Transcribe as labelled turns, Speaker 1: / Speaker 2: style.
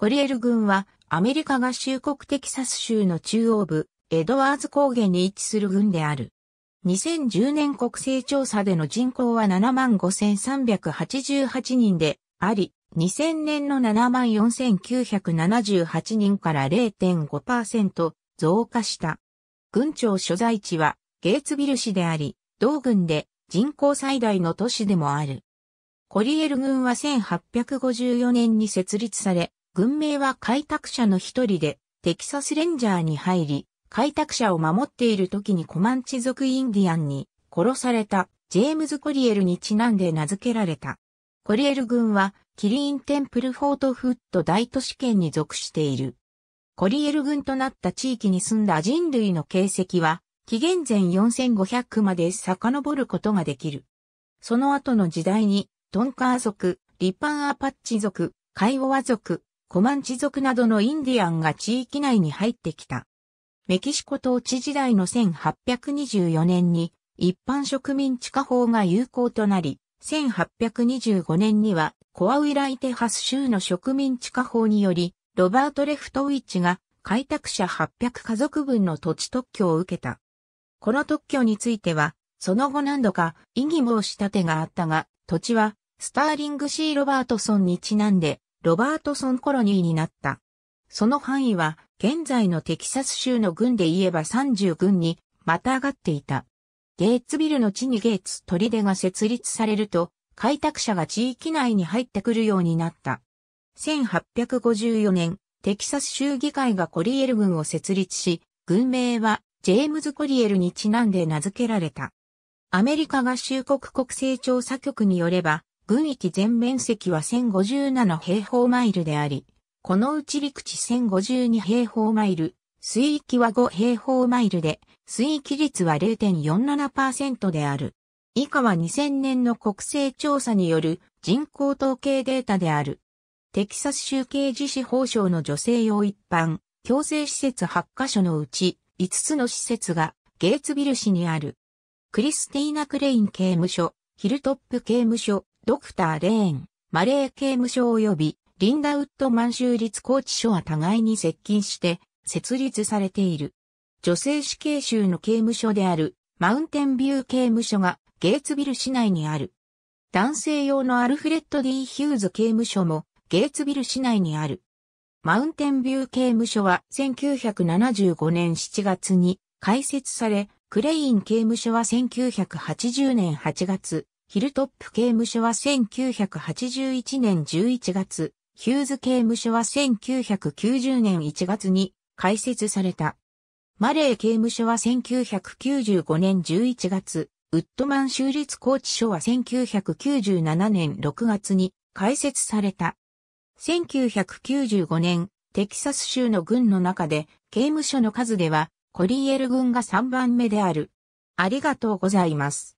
Speaker 1: コリエル郡はアメリカ合衆国テキサス州の中央部、エドワーズ高原に位置する郡である。2010年国勢調査での人口は75,388人であり、2000年の74,978人から0.5%増加した。郡庁所在地はゲーツビル市であり、同郡で人口最大の都市でもある。コリエル郡は1854年に設立され、軍名は開拓者の一人で、テキサスレンジャーに入り、開拓者を守っている時にコマンチ族インディアンに殺されたジェームズ・コリエルにちなんで名付けられた。コリエル軍はキリーン・テンプル・フォート・フット大都市圏に属している。コリエル軍となった地域に住んだ人類の形跡は、紀元前4500まで遡ることができる。その後の時代に、トンカー族、リパン・アパッチ族、カイオワ族、コマンチ族などのインディアンが地域内に入ってきた。メキシコ統治時代の1824年に一般植民地化法が有効となり、1825年にはコアウイライテハス州の植民地化法により、ロバート・レフトウィッチが開拓者800家族分の土地特許を受けた。この特許については、その後何度か異議申し立てがあったが、土地はスターリングシー・ロバートソンにちなんでロバートソンコロニーになった。その範囲は、現在のテキサス州の軍で言えば30軍に、また上がっていた。ゲーツビルの地にゲーツ砦が設立されると、開拓者が地域内に入ってくるようになった。1854年、テキサス州議会がコリエル軍を設立し、軍名はジェームズ・コリエルにちなんで名付けられた。アメリカ合衆国国勢調査局によれば、軍域全面積は1057平方マイルであり、このうち陸地1052平方マイル、水域は5平方マイルで、水域率は0.47%である。以下は2000年の国勢調査による人口統計データである。テキサス州刑事司法省の女性用一般、強制施設8カ所のうち5つの施設がゲーツビル市にある。クリスティーナ・クレイン刑務所、ヒルトップ刑務所、ドクター・レーン、マレー刑務所及びリンダウッドマン州立拘置所は互いに接近して設立されている。女性死刑囚の刑務所であるマウンテンビュー刑務所がゲーツビル市内にある。男性用のアルフレッド・ディ・ヒューズ刑務所もゲーツビル市内にある。マウンテンビュー刑務所は1975年7月に開設され、クレイン刑務所は1980年8月ヒルトップ刑務所は1981年11月、ヒューズ刑務所は1990年1月に開設された。マレー刑務所は1995年11月、ウッドマン州立拘置所は1997年6月に開設された。1995年、テキサス州の軍の中で刑務所の数ではコリエル軍が3番目である。ありがとうございます。